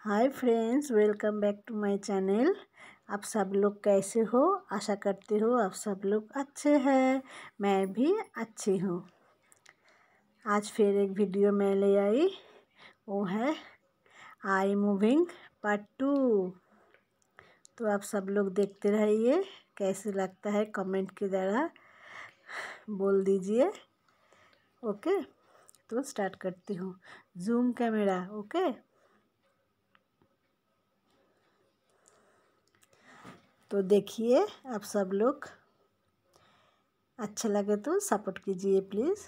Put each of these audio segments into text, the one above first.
hi friends welcome back to my channel आप सब लोग कैसे हो आशा करती हो आप सब लोग अच्छे हैं मैं भी अच्छी हूँ आज फिर एक वीडियो मैं ले आई वो है आई मूविंग पार्ट टू तो आप सब लोग देखते रहिए कैसे लगता है कमेंट के द्वारा बोल दीजिए ओके तो स्टार्ट करती हूँ जूम कैमरा ओके तो देखिए आप सब लोग अच्छा लगे तो सपोर्ट कीजिए प्लीज़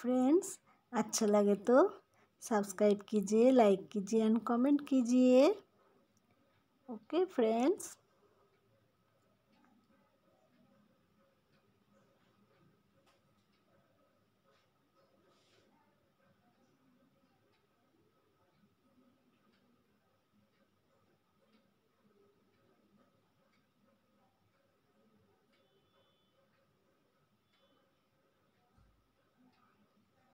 फ्रेंड्स अच्छा लगे तो सब्सक्राइब कीजिए लाइक कीजिए एंड कमेंट कीजिए ओके फ्रेंड्स